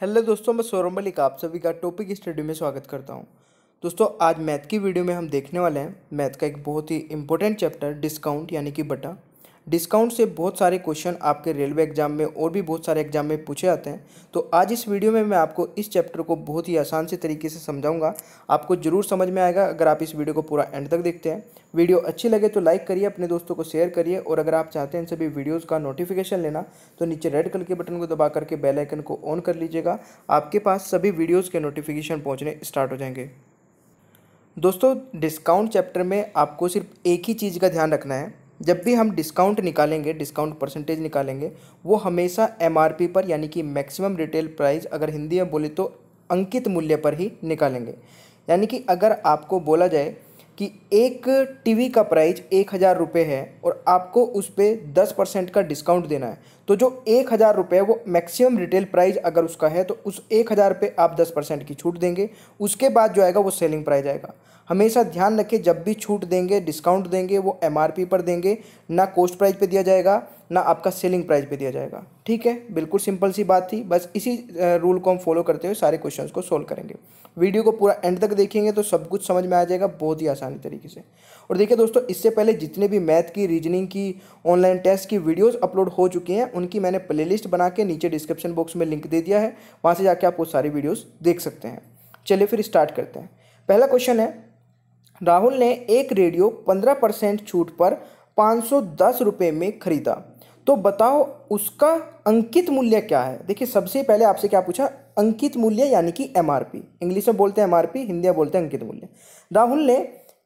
hello दोस्तों मैं सौरभ मलिक आप सभी का टॉपिक स्टडी में स्वागत करता हूं दोस्तों आज मैथ की वीडियो में हम देखने वाले हैं मैथ का एक बहुत ही इंपॉर्टेंट चैप्टर डिस्काउंट यानी कि बटा डिस्काउंट से बहुत सारे क्वेश्चन आपके रेलवे एग्जाम में और भी बहुत सारे एग्जाम में पूछे जाते हैं तो आज इस वीडियो में मैं आपको इस चैप्टर को बहुत ही आसान से तरीके से समझाऊंगा आपको ज़रूर समझ में आएगा अगर आप इस वीडियो को पूरा एंड तक देखते हैं वीडियो अच्छी लगे तो लाइक करिए अपने दोस्तों को शेयर करिए और अगर आप चाहते हैं इन सभी वीडियोज़ का नोटिफिकेशन लेना तो नीचे रेड कलर के बटन को दबा करके बेलाइकन को ऑन कर लीजिएगा आपके पास सभी वीडियोज़ के नोटिफिकेशन पहुँचने स्टार्ट हो जाएंगे दोस्तों डिस्काउंट चैप्टर में आपको सिर्फ एक ही चीज़ का ध्यान रखना है जब भी हम डिस्काउंट निकालेंगे डिस्काउंट परसेंटेज निकालेंगे वो हमेशा एम पर यानी कि मैक्सिमम रिटेल प्राइस अगर हिंदी में बोले तो अंकित मूल्य पर ही निकालेंगे यानी कि अगर आपको बोला जाए कि एक टीवी का प्राइस एक हज़ार रुपये है और आपको उस पर दस परसेंट का डिस्काउंट देना है तो जो एक हज़ार रुपये वो मैक्सिमम रिटेल प्राइस अगर उसका है तो उस एक हज़ार पर आप दस परसेंट की छूट देंगे उसके बाद जो आएगा वो सेलिंग प्राइस आएगा हमेशा ध्यान रखें जब भी छूट देंगे डिस्काउंट देंगे वो एम पर देंगे ना कोस्ट प्राइस पे दिया जाएगा ना आपका सेलिंग प्राइस पे दिया जाएगा ठीक है बिल्कुल सिंपल सी बात थी बस इसी रूल को हम फॉलो करते हुए सारे क्वेश्चंस को सोल्व करेंगे वीडियो को पूरा एंड तक देखेंगे तो सब कुछ समझ में आ जाएगा बहुत ही आसानी तरीके से और देखिए दोस्तों इससे पहले जितने भी मैथ की रीजनिंग की ऑनलाइन टेस्ट की वीडियोज़ अपलोड हो चुकी हैं उनकी मैंने प्लेलिस्ट बना के नीचे डिस्क्रिप्शन बॉक्स में लिंक दे दिया है वहाँ से जाके आप वो सारी वीडियोज़ देख सकते हैं चलिए फिर स्टार्ट करते हैं पहला क्वेश्चन है राहुल ने एक रेडियो 15 परसेंट छूट पर पाँच सौ दस रुपये में खरीदा तो बताओ उसका अंकित मूल्य क्या है देखिए सबसे पहले आपसे क्या पूछा अंकित मूल्य यानी कि एम इंग्लिश में बोलते हैं एम हिंदी में बोलते हैं अंकित मूल्य राहुल ने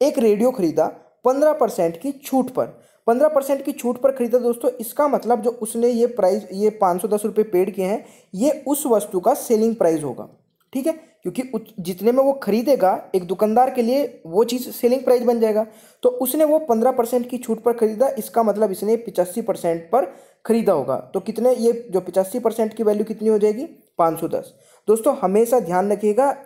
एक रेडियो खरीदा पंद्रह परसेंट की छूट पर पंद्रह परसेंट की छूट पर खरीदा दोस्तों इसका मतलब जो उसने ये प्राइस ये पाँच सौ दस रुपये पेड किए हैं ये उस वस्तु का सेलिंग प्राइस होगा ठीक है क्योंकि जितने में वो खरीदेगा एक दुकानदार के लिए वो चीज़ सेलिंग प्राइस बन जाएगा तो उसने वो पंद्रह परसेंट की छूट पर खरीदा इसका मतलब इसने पिचासी परसेंट पर खरीदा होगा तो कितने ये जो पिचासी परसेंट की वैल्यू कितनी हो जाएगी पाँच सौ दस दोस्तों हमेशा ध्यान रखिएगा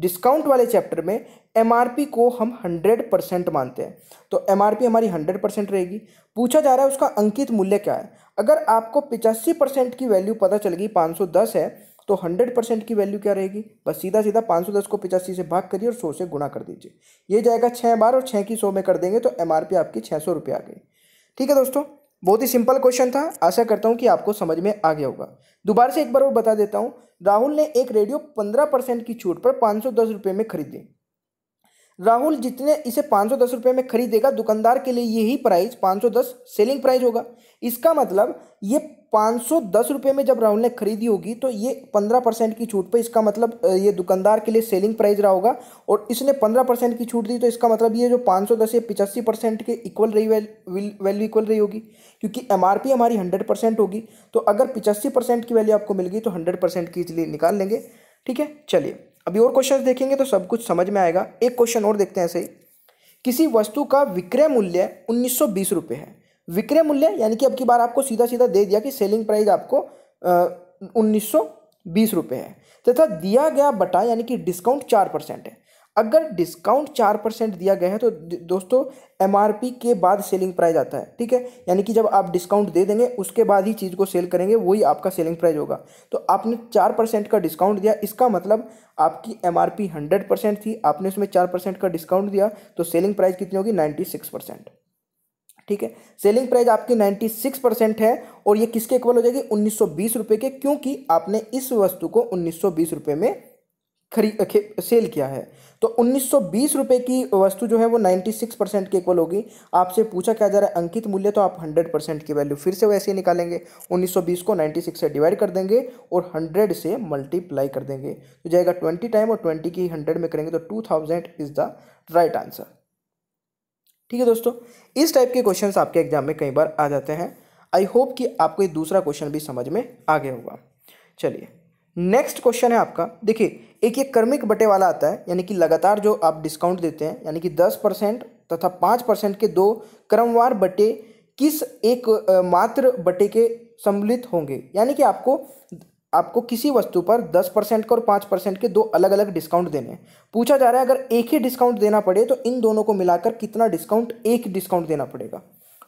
डिस्काउंट वाले चैप्टर में एम को हम हंड्रेड परसेंट मानते हैं तो एम हमारी हंड्रेड परसेंट रहेगी पूछा जा रहा है उसका अंकित मूल्य क्या है अगर आपको पिचासी परसेंट की वैल्यू पता चल गई पाँच सौ दस है तो हंड्रेड परसेंट की वैल्यू क्या रहेगी बस सीधा सीधा पाँच सौ दस को पिचासी से भाग करिए और सौ से गुणा कर दीजिए ये जाएगा छः बार और छः की सौ में कर देंगे तो एम आपकी छः सौ रुपये आ गई ठीक है दोस्तों बहुत ही सिंपल क्वेश्चन था आशा करता हूँ कि आपको समझ में आ गया होगा दोबारा से एक बार वो बता देता हूँ राहुल ने एक रेडियो पंद्रह परसेंट की छूट पर पाँच सौ दस रुपये में खरीदी राहुल जितने इसे पाँच सौ दस रुपये में खरीदेगा दुकानदार के लिए यही प्राइस पाँच सौ दस सेलिंग प्राइस होगा इसका मतलब ये पाँच सौ दस रुपये में जब राहुल ने खरीदी होगी तो ये पंद्रह परसेंट की छूट पे इसका मतलब ये दुकानदार के लिए सेलिंग प्राइस रहा होगा और इसने पंद्रह परसेंट की छूट दी तो इसका मतलब ये जो पाँच सौ दस या पिचासी परसेंट के इक्वल रही वैल्यू इक्वल रही होगी क्योंकि एम आर पी हमारी हंड्रेड परसेंट होगी तो अगर पिचासी परसेंट की वैल्यू आपको मिल गई तो हंड्रेड परसेंट की इसलिए निकाल लेंगे ठीक है चलिए अभी और क्वेश्चन देखेंगे तो सब कुछ समझ में आएगा एक क्वेश्चन और देखते हैं ऐसे ही किसी वस्तु का विक्रय मूल्य उन्नीस सौ है विक्रय मूल्य यानी कि अब की बार आपको सीधा सीधा दे दिया कि सेलिंग प्राइस आपको उन्नीस सौ बीस रुपये है तथा दिया गया बटा यानी कि डिस्काउंट चार परसेंट है अगर डिस्काउंट चार परसेंट दिया गया है तो दोस्तों एम के बाद सेलिंग प्राइस आता है ठीक है यानी कि जब आप डिस्काउंट दे देंगे उसके बाद ही चीज़ को सेल करेंगे वही आपका सेलिंग प्राइस होगा तो आपने चार परसेंट का डिस्काउंट दिया इसका मतलब आपकी M R P hundred percent थी आपने उसमें चार परसेंट का डिस्काउंट दिया तो सेलिंग प्राइस कितनी होगी नाइन्टी सिक्स परसेंट ठीक है सेलिंग प्राइस आपकी सिक्स परसेंट है और ये किसके इक्वल हो जाएगी उन्नीस रुपये के क्योंकि आपने इस वस्तु को उन्नीस रुपये में खरी सेल किया है तो उन्नीस सौ की वस्तु जो है वो 96 परसेंट के इक्वल होगी आपसे पूछा क्या जा रहा है अंकित मूल्य तो आप 100 परसेंट की वैल्यू फिर से वैसे ही निकालेंगे 1920 को 96 से डिवाइड कर देंगे और 100 से मल्टीप्लाई कर देंगे तो जाएगा 20 टाइम और 20 की 100 में करेंगे तो 2000 इज़ द राइट आंसर ठीक है दोस्तों इस टाइप के क्वेश्चन आपके एग्जाम में कई बार आ जाते हैं आई होप कि आपको ये दूसरा क्वेश्चन भी समझ में आ गया होगा चलिए नेक्स्ट क्वेश्चन है आपका देखिए एक एक क्रमिक बटे वाला आता है यानी कि लगातार जो आप डिस्काउंट देते हैं यानी कि दस परसेंट तथा पाँच परसेंट के दो क्रमवार बटे किस एक मात्र बटे के सम्मिलित होंगे यानी कि आपको आपको किसी वस्तु पर दस परसेंट का और पाँच परसेंट के दो अलग अलग डिस्काउंट देने हैं पूछा जा रहा है अगर एक ही डिस्काउंट देना पड़े तो इन दोनों को मिलाकर कितना डिस्काउंट एक डिस्काउंट देना पड़ेगा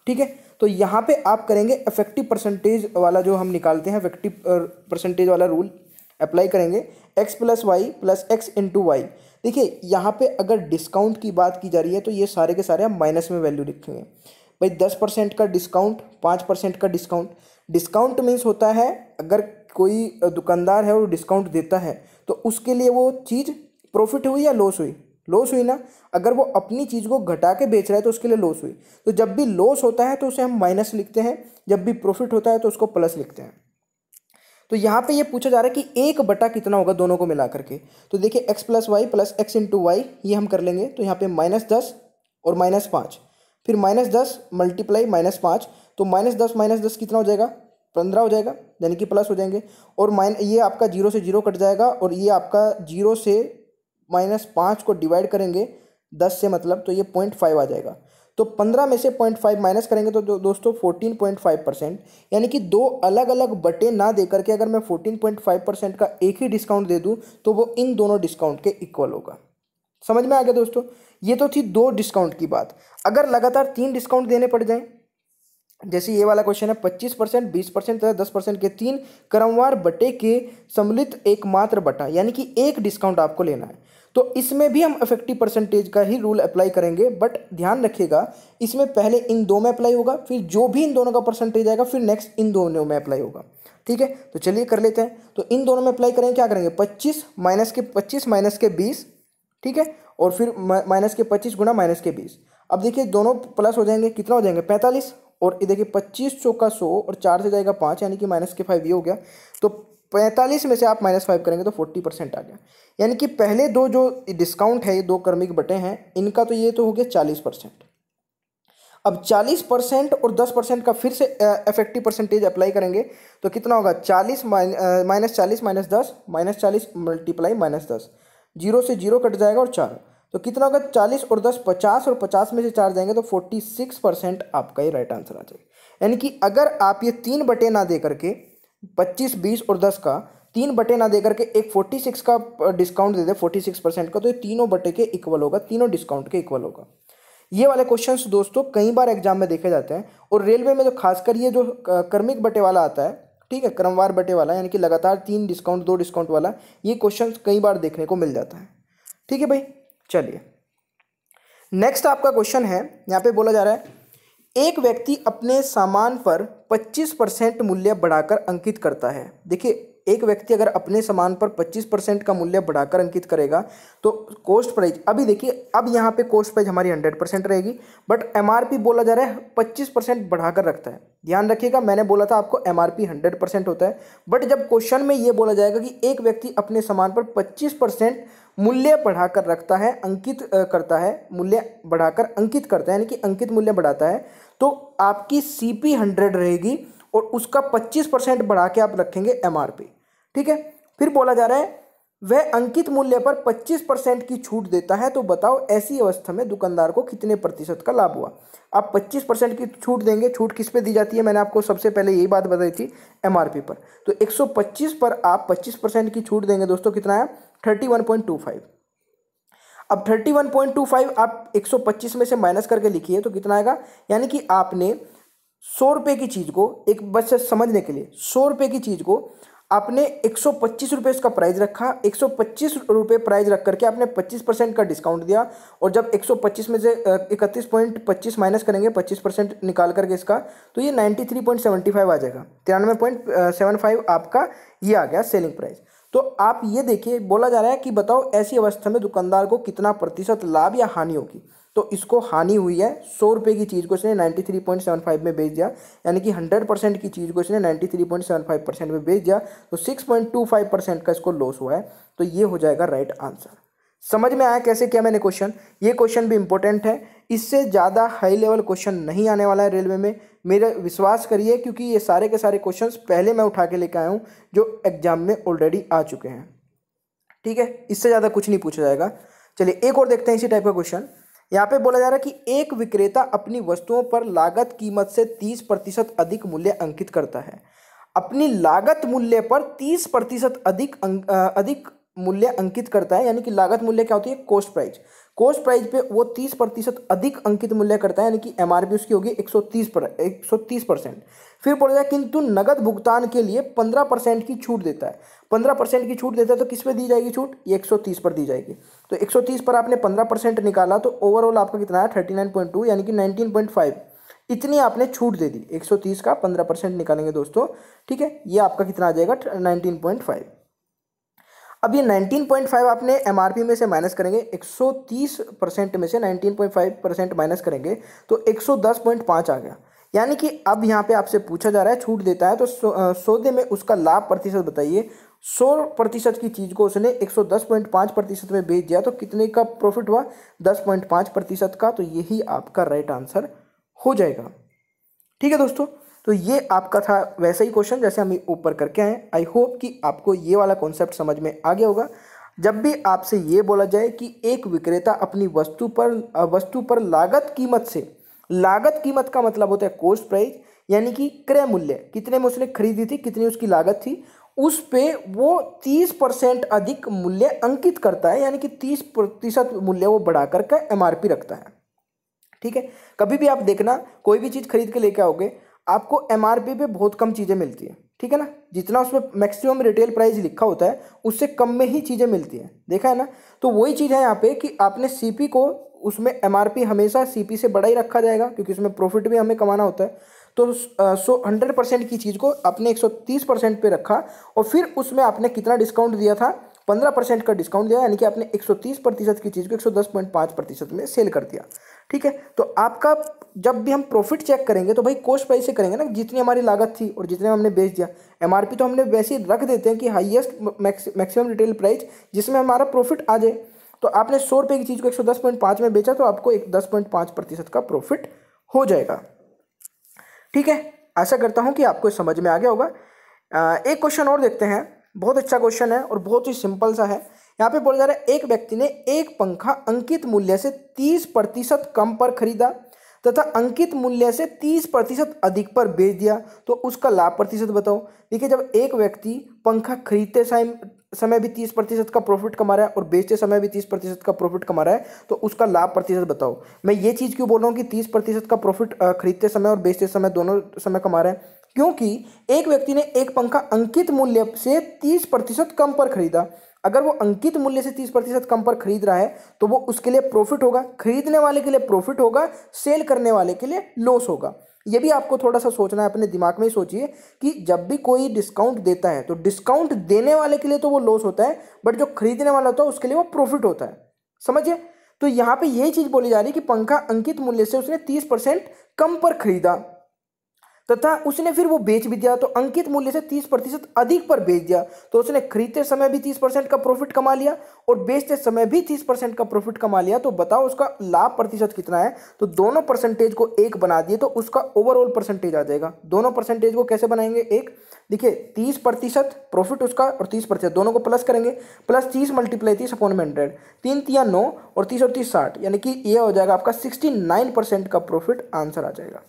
ठीक है तो यहाँ पे आप करेंगे इफेक्टिव परसेंटेज वाला जो हम निकालते हैं इफेक्टिव परसेंटेज वाला रूल अप्लाई करेंगे X plus Y plus X into Y देखिए यहाँ पे अगर डिस्काउंट की बात की जा रही है तो ये सारे के सारे हम माइनस में वैल्यू लिखेंगे भाई दस परसेंट का डिस्काउंट पाँच परसेंट का डिस्काउंट डिस्काउंट मीन्स होता है अगर कोई दुकानदार है वो डिस्काउंट देता है तो उसके लिए वो चीज़ प्रॉफिट हुई या लॉस हुई लॉस हुई ना अगर वो अपनी चीज़ को घटा के बेच रहा है तो उसके लिए लॉस हुई तो जब भी लॉस होता है तो उसे हम माइनस लिखते हैं जब भी प्रॉफिट होता है तो उसको प्लस लिखते हैं तो यहाँ पे ये पूछा जा रहा है कि एक बटा कितना होगा दोनों को मिला करके तो देखिए X plus Y plus X into Y ये हम कर लेंगे तो यहाँ पे माइनस दस और माइनस पाँच फिर माइनस दस मल्टीप्लाई माइनस पाँच तो माइनस दस माइनस दस कितना हो जाएगा पंद्रह हो जाएगा यानी कि प्लस हो जाएंगे और माइन ये आपका जीरो से जीरो कट जाएगा और ये आपका जीरो से माइनस पाँच को डिवाइड करेंगे दस से मतलब तो ये पॉइंट फाइव आ जाएगा तो पंद्रह में से पॉइंट फाइव माइनस करेंगे तो दोस्तों फोर्टीन पॉइंट फाइव परसेंट यानी कि दो अलग अलग बटे ना दे करके अगर मैं फोर्टीन पॉइंट फाइव परसेंट का एक ही डिस्काउंट दे दूँ तो वो इन दोनों डिस्काउंट के इक्वल होगा समझ में आ गया दोस्तों ये तो थी दो डिस्काउंट की बात अगर लगातार तीन डिस्काउंट देने पड़ जाएँ जैसे ये वाला क्वेश्चन है पच्चीस परसेंट बीस परसेंट तथा दस परसेंट के तीन क्रमवार बटे के सम्मिलित एकमात्र बटा यानी कि एक डिस्काउंट आपको लेना है तो इसमें भी हम इफेक्टिव परसेंटेज का ही रूल अप्लाई करेंगे बट ध्यान रखिएगा इसमें पहले इन दो में अप्लाई होगा फिर जो भी इन दोनों का परसेंटेज आएगा फिर नेक्स्ट इन दोनों में अप्लाई होगा ठीक है तो चलिए कर लेते हैं तो इन दोनों में अप्लाई करेंगे क्या करेंगे पच्चीस माइनस के पच्चीस माइनस के बीस ठीक है और फिर माइनस के पच्चीस गुना माइनस के बीस अब देखिए दोनों प्लस हो जाएंगे कितना हो जाएंगे पैंतालीस और ये देखिए पच्चीस सौ का सौ और चार से जाएगा पाँच यानी कि माइनस के फाइव ये हो गया तो पैंतालीस में से आप माइनस फाइव करेंगे तो फोर्टी परसेंट आ गया यानी कि पहले दो जो डिस्काउंट है ये दो कर्मिक बटे हैं इनका तो ये तो हो गया चालीस परसेंट अब चालीस परसेंट और दस परसेंट का फिर से इफेक्टिव परसेंटेज अप्लाई करेंगे तो कितना होगा चालीस माइनस चालीस माइनस दस माइनस चालीस मल्टीप्लाई माइनस दस जीरो से जीरो कट जाएगा और चार तो कितना होगा चालीस और दस पचास और पचास में से चार जाएंगे तो फोर्टी सिक्स परसेंट आपका ये राइट आंसर आ जाएगा यानी कि अगर आप ये तीन बटे ना दे करके पच्चीस बीस और दस का तीन बटे ना देकर के एक फोर्टी सिक्स का डिस्काउंट दे दे फोर्टी सिक्स परसेंट का तो ये तीनों बटे के इक्वल होगा तीनों डिस्काउंट के इक्वल होगा ये वाले क्वेश्चन दोस्तों कई बार एग्जाम में देखे जाते हैं और रेलवे में जो खासकर ये जो क्रमिक बटे वाला आता है ठीक है क्रमवार बटे वाला यानी कि लगातार तीन डिस्काउंट दो डिस्काउंट वाला ये क्वेश्चन कई बार देखने को मिल जाता है ठीक है भाई चलिए नेक्स्ट आपका क्वेश्चन है यहाँ पे बोला जा रहा है एक व्यक्ति अपने सामान पर 25 परसेंट मूल्य बढ़ाकर अंकित करता है देखिए एक व्यक्ति अगर अपने सामान पर 25 परसेंट का मूल्य बढ़ाकर अंकित करेगा तो कॉस्ट प्राइस अभी देखिए अब यहाँ पे कॉस्ट प्राइस हमारी 100 परसेंट रहेगी बट एम बोला जा रहा है 25 परसेंट बढ़ाकर रखता है ध्यान रखिएगा मैंने बोला था आपको एम आर होता है बट जब क्वेश्चन में ये बोला जाएगा कि एक व्यक्ति अपने सामान पर पच्चीस मूल्य बढ़ाकर रखता है अंकित करता है मूल्य बढ़ाकर अंकित करता है यानी कि अंकित मूल्य बढ़ाता है तो आपकी सी पी हंड्रेड रहेगी और उसका पच्चीस परसेंट बढ़ा के आप रखेंगे एमआरपी ठीक है फिर बोला जा रहा है वह अंकित मूल्य पर 25 परसेंट की छूट देता है तो बताओ ऐसी अवस्था में दुकानदार को कितने प्रतिशत का लाभ हुआ आप 25 परसेंट की छूट देंगे छूट किस पे दी जाती है मैंने आपको सबसे पहले यही बात बताई थी एमआरपी पर तो 125 पर आप 25 परसेंट की छूट देंगे दोस्तों कितना है 31.25 अब 31.25 आप 125 में से माइनस करके लिखिए तो कितना आएगा यानी कि आपने सौ रुपये की चीज़ को एक बस समझने के लिए सौ रुपये की चीज़ को आपने एक सौ पच्चीस रुपये इसका प्राइस रखा एक सौ पच्चीस रुपये प्राइस रख करके आपने पच्चीस परसेंट का डिस्काउंट दिया और जब एक सौ पच्चीस में से इकतीस पॉइंट पच्चीस माइनस करेंगे पच्चीस परसेंट निकाल करके इसका तो ये ninety three point seventy five आ जाएगा तिरानवे पॉइंट सेवन फाइव आपका ये आ गया सेलिंग प्राइस तो आप ये देखिए बोला जा रहा है कि बताओ ऐसी अवस्था में दुकानदार को कितना प्रतिशत लाभ या हानि होगी तो इसको हानि हुई है सौ रुपये की चीज़ को इसने ninety three point seven five में बेच दिया यानी कि हंड्रेड परसेंट की चीज़ को इसने ninety three point seven five percent में बेच दिया तो six point two five percent का इसको लॉस हुआ है तो ये हो जाएगा राइट आंसर समझ में आया कैसे किया मैंने क्वेश्चन ये क्वेश्चन भी इंपॉर्टेंट है इससे ज़्यादा हाई लेवल क्वेश्चन नहीं आने वाला है रेलवे में मेरे विश्वास करिए क्योंकि ये सारे के सारे क्वेश्चंस पहले मैं उठा के लेके आया हूँ जो एग्जाम में ऑलरेडी आ चुके हैं ठीक है इससे ज़्यादा कुछ नहीं पूछा जाएगा चलिए एक और देखते हैं इसी टाइप का क्वेश्चन यहाँ पे बोला जा रहा है कि एक विक्रेता अपनी वस्तुओं पर लागत कीमत से तीस प्रतिशत अधिक मूल्य अंकित करता है अपनी लागत मूल्य पर तीस प्रतिशत अधिक अंक, अधिक मूल्य अंकित करता है यानी कि लागत मूल्य क्या होती है कोस्ट प्राइस कोस्ट प्राइस पे वो तीस प्रतिशत अधिक अंकित मूल्य करता है यानी कि एम उसकी होगी एक सौ तीस पर एक सौ तीस परसेंट फिर बोला जाए किंतु नगद भुगतान के लिए पंद्रह परसेंट की छूट देता है पंद्रह परसेंट की छूट देता है तो किस पे दी जाएगी छूट ये एक सौ तीस पर दी जाएगी तो एक सौ तीस पर आपने पंद्रह परसेंट निकाला तो ओवरऑल आपका कितना है थर्टी नाइन पॉइंट टू यानी कि नाइनटीन पॉइंट फाइव इतनी आपने छूट दे दी एक सौ तीस का पंद्रह परसेंट निकालेंगे दोस्तों ठीक है ये आपका कितना आ जाएगा नाइनटीन पॉइंट फाइव अब ये नाइनटीन पॉइंट फाइव आपने एम आर पी में से माइनस करेंगे एक सौ तीस परसेंट में से nineteen point five percent minus करेंगे तो एक सौ दस पॉइंट पाँच आ गया यानी कि अब यहाँ पे आपसे पूछा जा रहा है छूट देता है तो सौदे में उसका लाभ प्रतिशत बताइए सौ प्रतिशत की चीज़ को उसने एक सौ दस पॉइंट पाँच प्रतिशत में बेच दिया तो कितने का प्रॉफिट हुआ दस पॉइंट पाँच प्रतिशत का तो यही आपका राइट आंसर हो जाएगा ठीक है दोस्तों तो ये आपका था वैसा ही क्वेश्चन जैसे हम ऊपर करके आए आई होप कि आपको ये वाला कॉन्सेप्ट समझ में आ गया होगा जब भी आपसे ये बोला जाए कि एक विक्रेता अपनी वस्तु पर वस्तु पर लागत कीमत से लागत कीमत का मतलब होता है कोस्ट प्राइस यानी कि क्रय मूल्य कितने में उसने खरीदी थी कितनी उसकी लागत थी उस पे वो तीस परसेंट अधिक मूल्य अंकित करता है यानी कि तीस प्रतिशत मूल्य वो बढ़ा करके एम रखता है ठीक है कभी भी आप देखना कोई भी चीज़ खरीद के लेके आओगे आपको एम पे बहुत कम चीज़ें मिलती हैं ठीक है ना जितना उसमें मैक्सिमम रिटेल प्राइस लिखा होता है उससे कम में ही चीज़ें मिलती हैं देखा है ना तो वही चीज़ है यहाँ पे कि आपने सीपी को उसमें एमआरपी हमेशा सीपी से बड़ा ही रखा जाएगा क्योंकि उसमें प्रॉफिट भी हमें कमाना होता है तो सो हंड्रेड परसेंट की चीज़ को आपने एक सौ तीस परसेंट पर रखा और फिर उसमें आपने कितना डिस्काउंट दिया था पंद्रह परसेंट का डिस्काउंट दिया यानी कि आपने एक सौ तीस प्रतिशत की चीज़ को एक सौ दस पॉइंट पाँच प्रतिशत में सेल कर दिया ठीक है तो आपका जब भी हम प्रॉफिट चेक करेंगे तो भाई कोस्ट प्राइस से करेंगे ना जितनी हमारी लागत थी और जितने हमने बेच दिया पी तो हमने वैसे ही रख देते हैं कि हाइएस्ट मैक्सिमम रिटेल प्राइस जिसमें हमारा प्रॉफिट आ जाए तो आपने सौ रुपये की चीज़ को एक में बेचा तो आपको एक दस प्रतिशत का प्रॉफिट हो जाएगा ठीक है ऐसा करता हूँ कि आपको समझ में आ गया होगा एक क्वेश्चन और देखते हैं बहुत अच्छा क्वेश्चन है और बहुत ही सिंपल सा है यहाँ पे बोला जा रहा है एक व्यक्ति ने एक पंखा अंकित मूल्य से तीस प्रतिशत कम पर खरीदा तथा अंकित मूल्य से तीस प्रतिशत अधिक पर बेच दिया तो उसका लाभ प्रतिशत बताओ देखिए जब एक व्यक्ति पंखा खरीदते टाइम समय भी तीस प्रतिशत का प्रॉफिट कमा रहा है और बेचते समय भी तीस प्रतिशत का प्रॉफिट कमा रहा है तो उसका लाभ प्रतिशत बताओ मैं ये चीज़ क्यों बोल रहा हूँ कि तीस प्रतिशत का प्रॉफिट खरीदते समय और बेचते समय दोनों समय कमा रहा है क्योंकि एक व्यक्ति ने एक पंखा अंकित मूल्य से तीस प्रतिशत कम पर खरीदा अगर वो अंकित मूल्य से तीस प्रतिशत कम पर खरीद रहा है तो वो उसके लिए प्रॉफिट होगा खरीदने वाले के लिए प्रॉफिट होगा सेल करने वाले के लिए लॉस होगा ये भी आपको थोड़ा सा सोचना है अपने दिमाग में ही सोचिए कि जब भी कोई डिस्काउंट देता है तो डिस्काउंट देने वाले के लिए तो वो लॉस होता है बट जो खरीदने वाला होता है उसके लिए वो प्रॉफिट होता है समझिए तो यहाँ पे यही चीज़ बोली जा रही है कि पंखा अंकित मूल्य से उसने तीस परसेंट कम पर खरीदा तथा उसने फिर वो बेच भी दिया तो अंकित मूल्य से 30 प्रतिशत अधिक पर बेच दिया तो उसने खरीदते समय भी 30 परसेंट का प्रॉफिट कमा लिया और बेचते समय भी 30 परसेंट का प्रॉफिट कमा लिया तो बताओ उसका लाभ प्रतिशत कितना है तो दोनों परसेंटेज को एक बना दिए तो उसका ओवरऑल परसेंटेज आ जाएगा दोनों परसेंटेज को कैसे बनाएंगे एक देखिए तीस प्रतिशत प्रॉफिट उसका और तीस प्रतिशत दोनों को प्लस करेंगे प्लस तीस मल्टीप्लाई तीस अपॉन में हंड्रेड तीन तिया नौ और तीस और तीस साठ यानी कि यह हो जाएगा आपका सिक्सटी नाइन परसेंट का प्रॉफिट आंसर आ जाएगा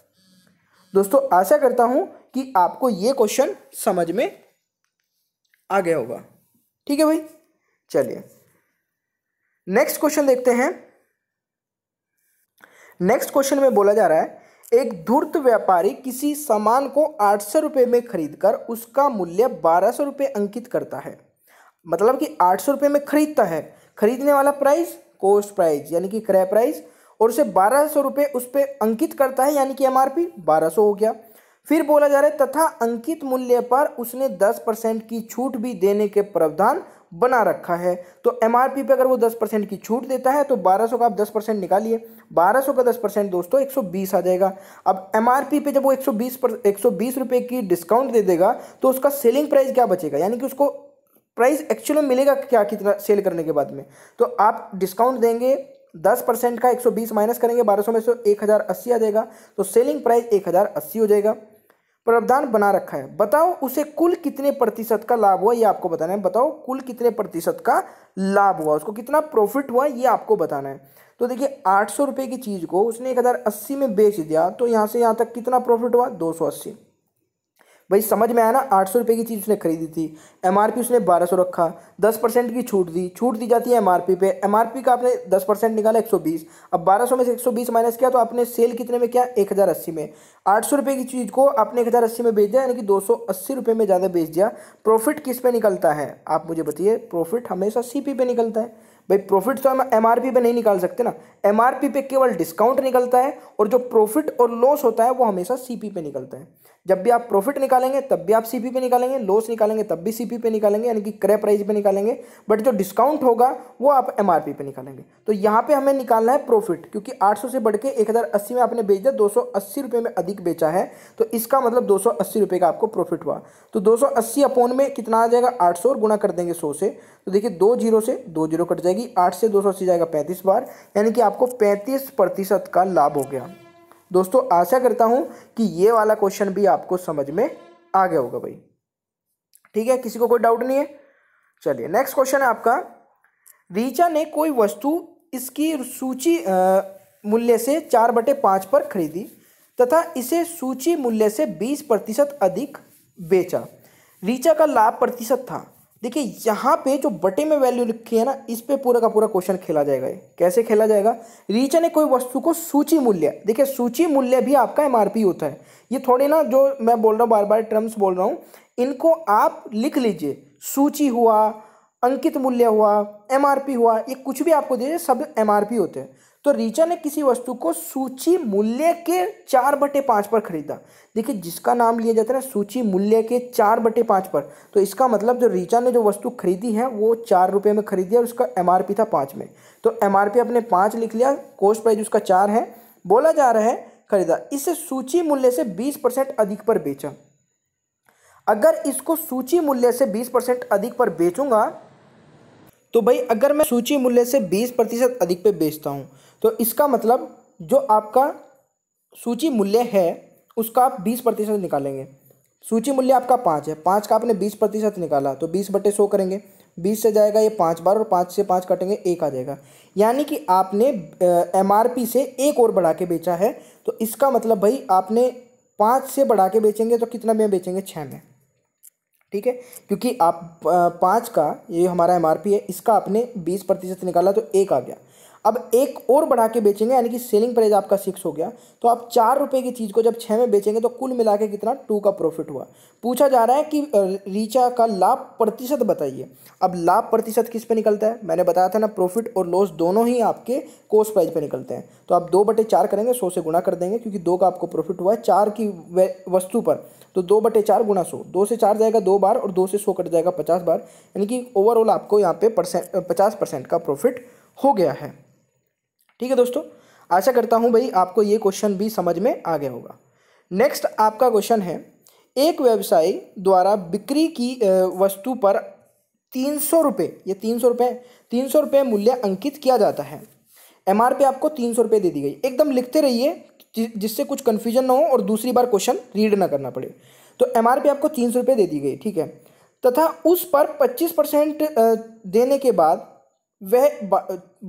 दोस्तों आशा करता हूँ कि आपको ये क्वेश्चन समझ में आ गया होगा ठीक है भाई चलिए नेक्स्ट क्वेश्चन देखते हैं नेक्स्ट क्वेश्चन में बोला जा रहा है एक धूर्त व्यापारी किसी सामान को आठ सौ रुपये में खरीदकर उसका मूल्य बारह सौ रुपये अंकित करता है मतलब कि आठ सौ रुपये में खरीदता है खरीदने वाला प्राइस कोस्ट प्राइस यानी कि क्रय प्राइस और उसे बारह सौ रुपये उस पर अंकित करता है यानी कि एम आर पी बारह सौ हो गया फिर बोला जा रहा है तथा अंकित मूल्य पर उसने दस परसेंट की छूट भी देने के प्रावधान बना रखा है तो एम आर पी पर अगर वो दस परसेंट की छूट देता है तो बारह सौ का आप दस परसेंट निकालिए बारह सौ का दस परसेंट दोस्तों एक सौ बीस आ जाएगा अब एम आर पी पर जब वो एक सौ बीस पर एक सौ बीस रुपये की डिस्काउंट दे देगा तो उसका सेलिंग प्राइस क्या बचेगा यानी कि उसको प्राइस एक्चुअली मिलेगा क्या कितना सेल करने के बाद में तो आप डिस्काउंट देंगे दस परसेंट का एक सौ बीस माइनस करेंगे बारह सौ में से अस्सी आ जाएगा तो सेलिंग प्राइस एक हज़ार अस्सी हो जाएगा प्रावधान बना रखा है बताओ उसे कुल कितने प्रतिशत का लाभ हुआ ये आपको बताना है बताओ कुल कितने प्रतिशत का लाभ हुआ उसको कितना प्रॉफिट हुआ ये आपको बताना है तो देखिए आठ सौ रुपये की चीज़ को उसने एक हज़ार अस्सी में बेच दिया तो यहाँ से यहाँ तक कितना प्रॉफिट हुआ दो सौ अस्सी भाई समझ में आया ना आठ सौ रुपये की चीज़ उसने खरीदी थी एम उसने बारह सौ रखा दस परसेंट की छूट दी छूट दी जाती है एम पे एम का आपने दस परसेंट निकाला एक सौ बीस अब बारह सौ में से एक सौ बीस माइनस किया तो आपने सेल कितने में किया एक हज़ार अस्सी में आठ सौ रुपये की चीज़ को आपने एक हज़ार अस्सी में बेच दिया यानी कि दो सौ अस्सी रुपये में ज़्यादा बेच दिया प्रॉफिट किस पे निकलता है आप मुझे बताइए प्रॉफिट हमेशा सी पे निकलता है भाई प्रॉफिट तो हम एम पे नहीं निकाल सकते ना एम पे केवल डिस्काउंट निकलता है और जो प्रॉफिट और लॉस होता है वो हमेशा सी पे निकलता है जब भी आप प्रॉफिट निकालेंगे तब भी आप सीपी पे निकालेंगे लॉस निकालेंगे तब भी सीपी पे निकालेंगे यानी कि क्रय प्राइस पे निकालेंगे बट जो डिस्काउंट होगा वो आप एमआरपी पे निकालेंगे तो यहाँ पे हमें निकालना है प्रॉफिट क्योंकि 800 से बढ़ के एक में आपने बेच दिया दो रुपये में अधिक बेचा है तो इसका मतलब दो रुपये का आपको प्रॉफिट हुआ तो दो अपोन में कितना आ जाएगा आठ और गुणा कर देंगे सौ से तो देखिए दो जीरो से दो जीरो कट जाएगी आठ से दो सौ अस्सी जाएगा पैंतीस बार यानी कि आपको पैंतीस प्रतिशत का लाभ हो गया दोस्तों आशा करता हूँ कि ये वाला क्वेश्चन भी आपको समझ में आ गया होगा भाई ठीक है किसी को कोई डाउट नहीं है चलिए नेक्स्ट क्वेश्चन है आपका रीचा ने कोई वस्तु इसकी सूची मूल्य से चार बटे पाँच पर खरीदी तथा इसे सूची मूल्य से बीस प्रतिशत अधिक बेचा रीचा का लाभ प्रतिशत था देखिए यहाँ पे जो बटे में वैल्यू लिखी है ना इस पे पूरा का पूरा क्वेश्चन खेला जाएगा कैसे खेला जाएगा रीजन है कोई वस्तु को सूची मूल्य देखिए सूची मूल्य भी आपका एम होता है ये थोड़े ना जो मैं बोल रहा हूँ बार बार टर्म्स बोल रहा हूँ इनको आप लिख लीजिए सूची हुआ अंकित मूल्य हुआ एमआरपी हुआ ये कुछ भी आपको दे सब एमआरपी होते हैं तो रीचा ने किसी वस्तु को सूची मूल्य के चार बटे पाँच पर खरीदा देखिए जिसका नाम लिया जाता है सूची मूल्य के चार बटे पाँच पर तो इसका मतलब जो रीचा ने जो वस्तु खरीदी है वो चार रुपये में खरीदी और उसका एम था पाँच में तो एम अपने पाँच लिख लिया कोस्ट प्राइज उसका चार है बोला जा रहा है खरीदा इसे सूची मूल्य से बीस परसेंट अधिक पर बेचा अगर इसको सूची मूल्य से बीस परसेंट अधिक पर बेचूंगा तो भाई अगर मैं सूची मूल्य से बीस प्रतिशत अधिक पे बेचता हूँ तो इसका मतलब जो आपका सूची मूल्य है उसका आप बीस प्रतिशत निकालेंगे सूची मूल्य आपका पाँच है पाँच का आपने बीस प्रतिशत निकाला तो बीस बटे सौ करेंगे बीस से जाएगा ये पाँच बार और पाँच से पाँच कटेंगे एक आ जाएगा यानी कि आपने एम आर पी से एक और बढ़ा के बेचा है तो इसका मतलब भाई आपने पाँच से बढ़ा के बेचेंगे तो कितना में बेचेंगे छः में ठीक है क्योंकि आप पाँच का ये हमारा एम है इसका आपने बीस प्रतिशत निकाला तो एक आ गया अब एक और बढ़ा के बेचेंगे यानी कि सेलिंग प्राइस आपका सिक्स हो गया तो आप चार रुपये की चीज़ को जब छः में बेचेंगे तो कुल मिला के कितना टू का प्रॉफिट हुआ पूछा जा रहा है कि रीचा का लाभ प्रतिशत बताइए अब लाभ प्रतिशत किस पे निकलता है मैंने बताया था ना प्रॉफिट और लॉस दोनों ही आपके कोर्स प्राइज़ पर निकलते हैं तो आप दो बटे चार करेंगे सौ से गुणा कर देंगे क्योंकि दो का आपको प्रॉफिट हुआ है चार की वस्तु पर तो दो बटे चार गुणा सौ दो से चार जाएगा दो बार और दो से सौ कट जाएगा पचास बार यानी कि ओवरऑल आपको यहाँ पे परसेंट पचास परसेंट का प्रॉफिट हो गया है ठीक है दोस्तों आशा करता हूँ भाई आपको ये क्वेश्चन भी समझ में आ गया होगा नेक्स्ट आपका क्वेश्चन है एक व्यवसायी द्वारा बिक्री की वस्तु पर तीन सौ रुपये ये तीन सौ रुपये तीन सौ रुपये मूल्य अंकित किया जाता है एम आर पी आपको तीन सौ रुपये दे दी गई एकदम लिखते रहिए जिससे कुछ कन्फ्यूजन ना हो और दूसरी बार क्वेश्चन रीड ना करना पड़े तो एम आर पी आपको तीन सौ रुपये दे दी गई ठीक है तथा उस पर पच्चीस परसेंट देने के बाद वह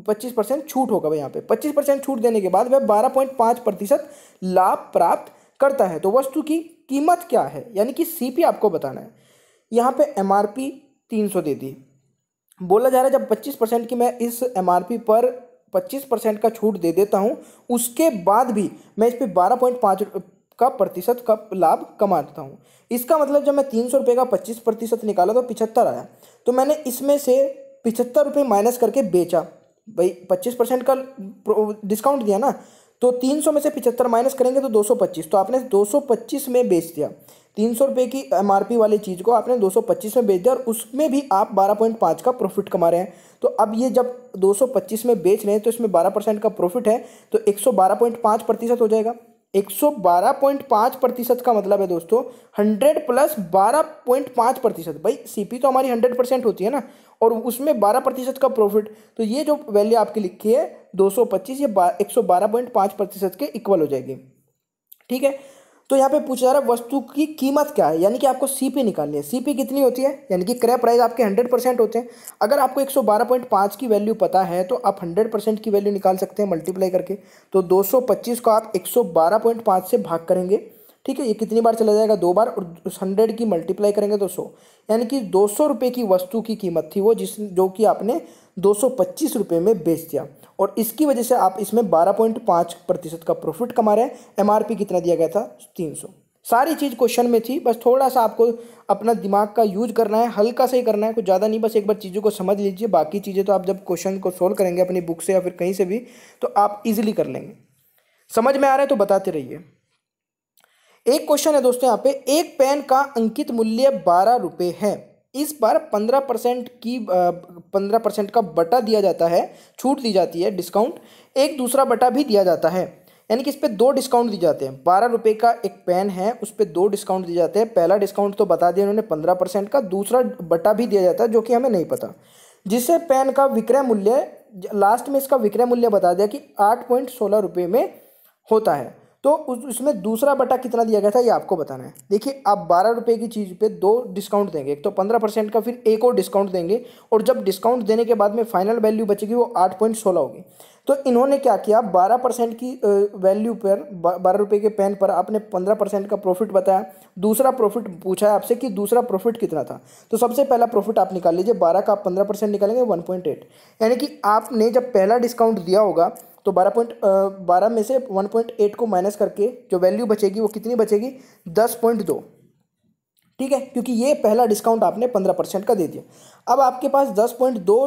पच्चीस परसेंट छूट होगा भाई यहाँ पे पच्चीस परसेंट छूट देने के बाद वह बारह पॉइंट पाँच प्रतिशत लाभ प्राप्त करता है तो वस्तु की कीमत क्या है यानी कि सी आपको बताना है यहाँ पे एम आर पी तीन सौ दे दी बोला जा रहा है जब पच्चीस परसेंट की मैं इस एम आर पी पर पच्चीस परसेंट का छूट दे देता हूँ उसके बाद भी मैं इस पर बारह पॉइंट पाँच का प्रतिशत का लाभ कमा देता हूँ इसका मतलब जब मैं तीन सौ रुपये का पच्चीस प्रतिशत निकाला तो पिछहत्तर आया तो मैंने इसमें से पिछहत्तर रुपये माइनस करके बेचा भाई पच्चीस परसेंट का डिस्काउंट दिया ना तो तीन सौ में से पिछहत्तर माइनस करेंगे तो दो सौ पच्चीस तो आपने दो सौ पच्चीस में बेच दिया तीन सौ रुपये की एम आर पी वाली चीज़ को आपने दो सौ पच्चीस में बेच दिया और उसमें भी आप बारह पॉइंट पाँच का प्रॉफिट कमा रहे हैं तो अब ये जब दो सौ पच्चीस में बेच रहे हैं तो इसमें बारह परसेंट का प्रॉफिट है तो एक सौ बारह पॉइंट पाँच प्रतिशत हो जाएगा 112.5 प्रतिशत का मतलब है दोस्तों 100 प्लस 12.5 प्रतिशत भाई सीपी तो हमारी 100 परसेंट होती है ना और उसमें 12 प्रतिशत का प्रॉफिट तो ये जो वैल्यू आपकी लिखी है 225 ये 112.5 प्रतिशत के इक्वल हो जाएगी ठीक है तो यहाँ पे पूछा जा रहा है वस्तु की कीमत क्या है यानी कि आपको सीपी निकालनी है सीपी कितनी होती है यानी कि क्रय प्राइस आपके हंड्रेड परसेंट होते हैं अगर आपको एक सौ बारह पॉइंट पाँच की वैल्यू पता है तो आप हंड्रेड परसेंट की वैल्यू निकाल सकते हैं मल्टीप्लाई करके तो दो सौ पच्चीस को आप एक सौ बारह पॉइंट पाँच से भाग करेंगे ठीक है ये कितनी बार चला जाएगा दो बार और उस हंड्रेड की मल्टीप्लाई करेंगे तो सौ यानी कि दो सौ रुपये की वस्तु की कीमत थी वो जिस जो कि आपने दो सौ पच्चीस रुपये में बेच दिया और इसकी वजह से आप इसमें बारह पॉइंट पाँच प्रतिशत का प्रॉफिट कमा रहे हैं एमआरपी कितना दिया गया था तीन सौ सारी चीज़ क्वेश्चन में थी बस थोड़ा सा आपको अपना दिमाग का यूज करना है हल्का से ही करना है कुछ ज़्यादा नहीं बस एक बार चीज़ों को समझ लीजिए बाकी चीज़ें तो आप जब क्वेश्चन को सोल्व करेंगे अपनी बुक से या फिर कहीं से भी तो आप इजिली कर लेंगे समझ में आ रहा है तो बताते रहिए एक क्वेश्चन है दोस्तों यहाँ पे एक पेन का अंकित मूल्य बारह रुपये है इस पर पंद्रह परसेंट की पंद्रह परसेंट का बटा दिया जाता है छूट दी जाती है डिस्काउंट एक दूसरा बटा भी दिया जाता है यानी कि इस पर दो डिस्काउंट दिए जाते हैं बारह रुपये का एक पेन है उस पर दो डिस्काउंट दिए जाते हैं पहला डिस्काउंट तो बता दिया उन्होंने पंद्रह परसेंट का दूसरा बटा भी दिया जाता है जो कि हमें नहीं पता जिससे पेन का विक्रय मूल्य लास्ट में इसका विक्रय मूल्य बता दिया कि आठ पॉइंट सोलह रुपये में होता है तो उस उसमें दूसरा बटा कितना दिया गया था ये आपको बताना है देखिए आप बारह रुपये की चीज़ पे दो डिस्काउंट देंगे एक तो पंद्रह परसेंट का फिर एक और डिस्काउंट देंगे और जब डिस्काउंट देने के बाद में फाइनल वैल्यू बचेगी वो आठ पॉइंट सोलह होगी तो इन्होंने क्या किया बारह परसेंट की वैल्यू पर बारह रुपये के पेन पर आपने पंद्रह परसेंट का प्रॉफिट बताया दूसरा प्रॉफिट पूछा है आपसे कि दूसरा प्रॉफिट कितना था तो सबसे पहला प्रॉफिट आप निकाल लीजिए बारह का आप पंद्रह परसेंट निकालेंगे वन पॉइंट एट यानी कि आपने जब पहला डिस्काउंट दिया होगा तो बारह पॉइंट बारह में से वन पॉइंट एट को माइनस करके जो वैल्यू बचेगी वो कितनी बचेगी दस पॉइंट दो ठीक है क्योंकि ये पहला डिस्काउंट आपने पंद्रह परसेंट का दे दिया अब आपके पास दस पॉइंट दो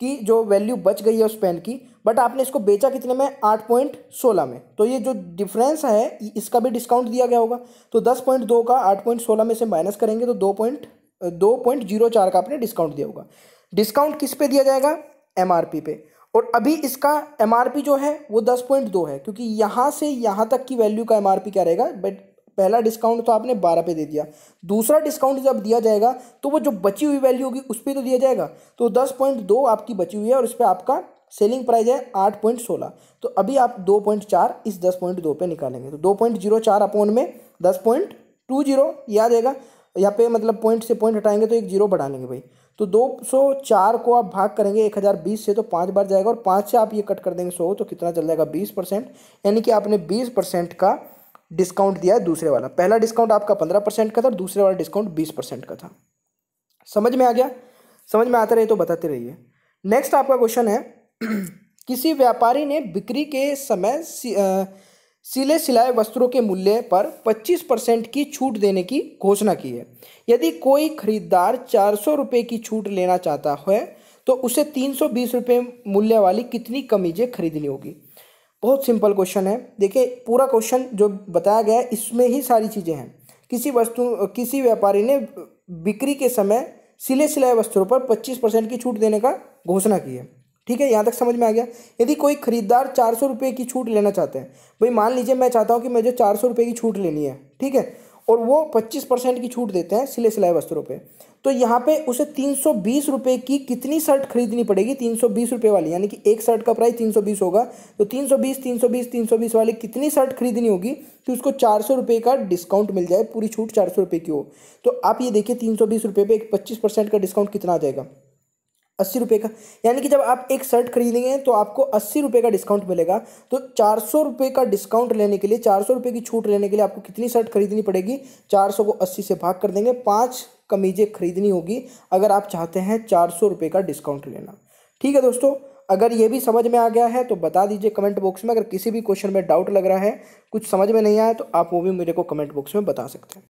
की जो वैल्यू बच गई है उस पेन की बट आपने इसको बेचा कितने में आठ पॉइंट सोलह में तो ये जो डिफरेंस है इसका भी डिस्काउंट दिया गया होगा तो दस पॉइंट दो का आठ पॉइंट सोलह में से माइनस करेंगे तो दो पॉइंट दो पॉइंट जीरो चार का आपने डिस्काउंट दिया होगा डिस्काउंट किस पे दिया जाएगा एम पे और अभी इसका एम जो है वो दस पॉइंट दो है क्योंकि यहाँ से यहाँ तक की वैल्यू का एम क्या रहेगा बट पहला डिस्काउंट तो आपने बारह पे दे दिया दूसरा डिस्काउंट जब दिया जाएगा तो वो जो बची हुई वैल्यू होगी उस पर तो दिया जाएगा तो दस पॉइंट दो आपकी बची हुई है और उस पर आपका सेलिंग प्राइस है आठ पॉइंट सोलह तो अभी आप दो पॉइंट चार इस दस पॉइंट दो पे निकालेंगे तो दो पॉइंट जीरो चार अपोन में दस पॉइंट टू जीरो याद आएगा यहाँ पे मतलब पॉइंट से पॉइंट हटाएंगे तो एक जीरो बढ़ा लेंगे भाई तो 204 को आप भाग करेंगे 1020 से तो पाँच बार जाएगा और पाँच से आप ये कट कर देंगे सौ तो कितना चल जाएगा बीस परसेंट यानी कि आपने बीस परसेंट का डिस्काउंट दिया है दूसरे वाला पहला डिस्काउंट आपका पंद्रह परसेंट का था और दूसरे वाला डिस्काउंट बीस परसेंट का था समझ में आ गया समझ में आता रहे तो बताते रहिए नेक्स्ट आपका क्वेश्चन है किसी व्यापारी ने बिक्री के समय सिले सिलाए वस्त्रों के मूल्य पर 25 परसेंट की छूट देने की घोषणा की है यदि कोई खरीदार चार सौ रुपये की छूट लेना चाहता है तो उसे तीन सौ बीस रुपये मूल्य वाली कितनी कमीज़ें खरीदनी होगी बहुत सिंपल क्वेश्चन है देखिए पूरा क्वेश्चन जो बताया गया है इसमें ही सारी चीज़ें हैं किसी वस्तु किसी व्यापारी ने बिक्री के समय सिले सिलाए वस्त्रों पर 25 परसेंट की छूट देने का घोषणा की है ठीक है यहाँ तक समझ में आ गया यदि कोई खरीदार चार सौ रुपये की छूट लेना चाहते हैं भाई मान लीजिए मैं चाहता हूँ कि मुझे चार सौ रुपये की छूट लेनी है ठीक है और वो पच्चीस परसेंट की छूट देते हैं सिले सिलाए वस्त्रों पे तो यहाँ पे उसे तीन सौ बीस रुपये की कितनी शर्ट खरीदनी पड़ेगी तीन सौ बीस रुपये वाली यानी कि एक शर्ट का प्राइस तीन सौ बीस होगा तो तीन सौ बीस तीन सौ बीस तीन सौ बीस वाली कितनी शर्ट खरीदनी होगी कि उसको चार सौ रुपये का डिस्काउंट मिल जाए पूरी छूट चार सौ रुपये की हो तो आप ये देखिए तीन सौ बीस रुपये पर एक पच्चीस परसेंट का डिस्काउंट कितना आ जाएगा अस्सी रुपये का यानी कि जब आप एक शर्ट खरीदेंगे तो आपको अस्सी रुपये का डिस्काउंट मिलेगा तो चार सौ रुपये का डिस्काउंट लेने के लिए चार सौ रुपये की छूट लेने के लिए आपको कितनी शर्ट खरीदनी पड़ेगी चार सौ को अस्सी से भाग कर देंगे पाँच कमीज़ें खरीदनी होगी अगर आप चाहते हैं चार सौ रुपये का डिस्काउंट लेना ठीक है दोस्तों अगर ये भी समझ में आ गया है तो बता दीजिए कमेंट बॉक्स में अगर किसी भी क्वेश्चन में डाउट लग रहा है कुछ समझ में नहीं आया तो आप वो भी मेरे को कमेंट बॉक्स में बता सकते हैं